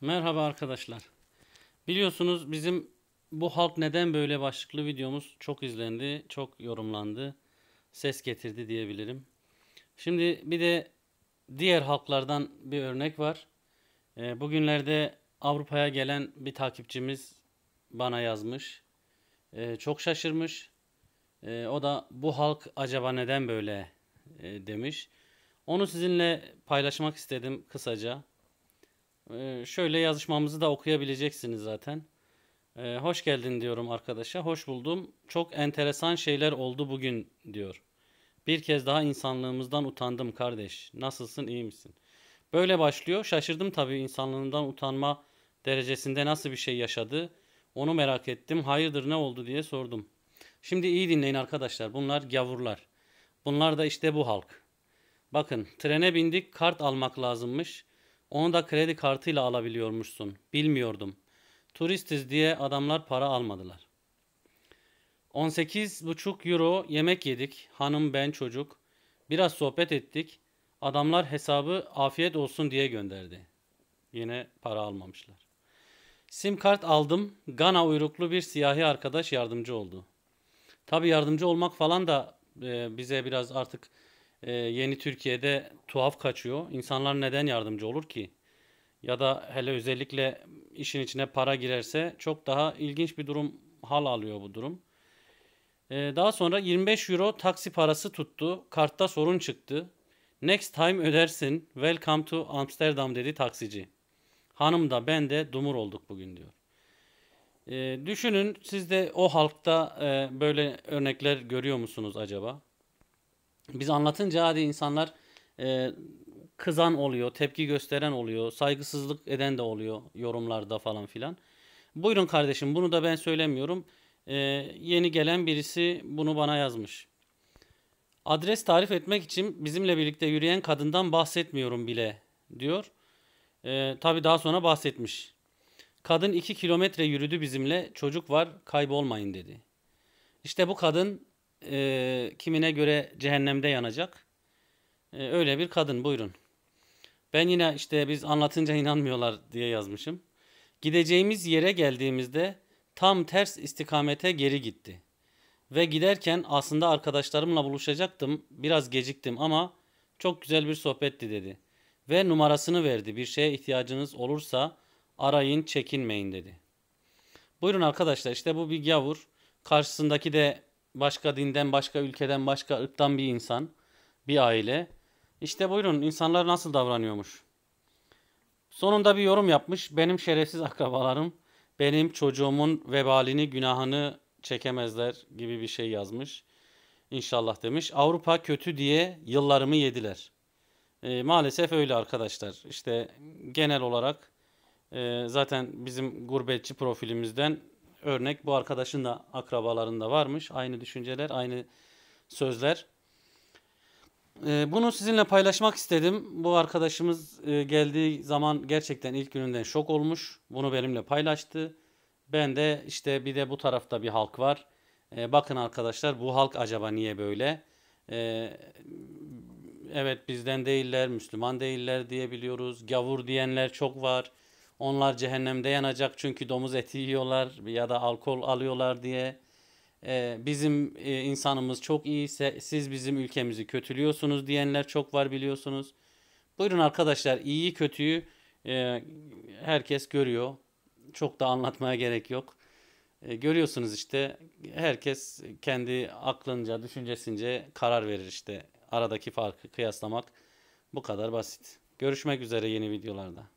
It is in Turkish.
Merhaba arkadaşlar. Biliyorsunuz bizim bu halk neden böyle başlıklı videomuz çok izlendi, çok yorumlandı, ses getirdi diyebilirim. Şimdi bir de diğer halklardan bir örnek var. Ee, bugünlerde Avrupa'ya gelen bir takipçimiz bana yazmış. Ee, çok şaşırmış. Ee, o da bu halk acaba neden böyle e, demiş. Onu sizinle paylaşmak istedim kısaca. Ee, şöyle yazışmamızı da okuyabileceksiniz zaten. Ee, hoş geldin diyorum arkadaşa. Hoş buldum. Çok enteresan şeyler oldu bugün diyor. Bir kez daha insanlığımızdan utandım kardeş. Nasılsın iyi misin? Böyle başlıyor. Şaşırdım tabii insanlığından utanma derecesinde nasıl bir şey yaşadı. Onu merak ettim. Hayırdır ne oldu diye sordum. Şimdi iyi dinleyin arkadaşlar. Bunlar gavurlar. Bunlar da işte bu halk. Bakın trene bindik kart almak lazımmış. Onu da kredi kartıyla alabiliyormuşsun. Bilmiyordum. Turistiz diye adamlar para almadılar. 18,5 euro yemek yedik. Hanım, ben, çocuk. Biraz sohbet ettik. Adamlar hesabı afiyet olsun diye gönderdi. Yine para almamışlar. Sim kart aldım. Gana uyruklu bir siyahi arkadaş yardımcı oldu. Tabi yardımcı olmak falan da e, bize biraz artık e, yeni Türkiye'de tuhaf kaçıyor. İnsanlar neden yardımcı olur ki? Ya da hele özellikle işin içine para girerse çok daha ilginç bir durum hal alıyor bu durum. E, daha sonra 25 euro taksi parası tuttu. Kartta sorun çıktı. Next time ödersin. Welcome to Amsterdam dedi taksici. Hanım da ben de dumur olduk bugün diyor. E, düşünün siz de o halkta e, böyle örnekler görüyor musunuz acaba? Biz anlatınca hadi insanlar e, kızan oluyor, tepki gösteren oluyor, saygısızlık eden de oluyor yorumlarda falan filan. Buyurun kardeşim bunu da ben söylemiyorum. E, yeni gelen birisi bunu bana yazmış. Adres tarif etmek için bizimle birlikte yürüyen kadından bahsetmiyorum bile diyor. E, tabii daha sonra bahsetmiş. Kadın 2 kilometre yürüdü bizimle çocuk var kaybolmayın dedi. İşte bu kadın e, kimine göre cehennemde yanacak. E, öyle bir kadın buyurun. Ben yine işte biz anlatınca inanmıyorlar diye yazmışım. Gideceğimiz yere geldiğimizde tam ters istikamete geri gitti. Ve giderken aslında arkadaşlarımla buluşacaktım. Biraz geciktim ama çok güzel bir sohbetti dedi. Ve numarasını verdi. Bir şeye ihtiyacınız olursa arayın, çekinmeyin dedi. Buyurun arkadaşlar işte bu bir gavur. Karşısındaki de başka dinden, başka ülkeden, başka ırktan bir insan, bir aile. İşte buyurun insanlar nasıl davranıyormuş. Sonunda bir yorum yapmış. Benim şerefsiz akrabalarım benim çocuğumun vebalini, günahını çekemezler gibi bir şey yazmış. İnşallah demiş. Avrupa kötü diye yıllarımı yediler. E, maalesef öyle arkadaşlar. İşte genel olarak e, zaten bizim gurbetçi profilimizden örnek bu arkadaşın da akrabalarında varmış. Aynı düşünceler, aynı sözler. Ee, bunu sizinle paylaşmak istedim. Bu arkadaşımız e, geldiği zaman gerçekten ilk gününden şok olmuş. Bunu benimle paylaştı. Ben de işte bir de bu tarafta bir halk var. Ee, bakın arkadaşlar bu halk acaba niye böyle? Ee, evet bizden değiller, Müslüman değiller diyebiliyoruz. Gavur diyenler çok var. Onlar cehennemde yanacak çünkü domuz eti yiyorlar ya da alkol alıyorlar diye. Ee, bizim e, insanımız çok iyiyse siz bizim ülkemizi kötülüyorsunuz diyenler çok var biliyorsunuz. Buyurun arkadaşlar iyi kötüyü e, herkes görüyor. Çok da anlatmaya gerek yok. E, görüyorsunuz işte herkes kendi aklınca, düşüncesince karar verir işte. Aradaki farkı kıyaslamak bu kadar basit. Görüşmek üzere yeni videolarda.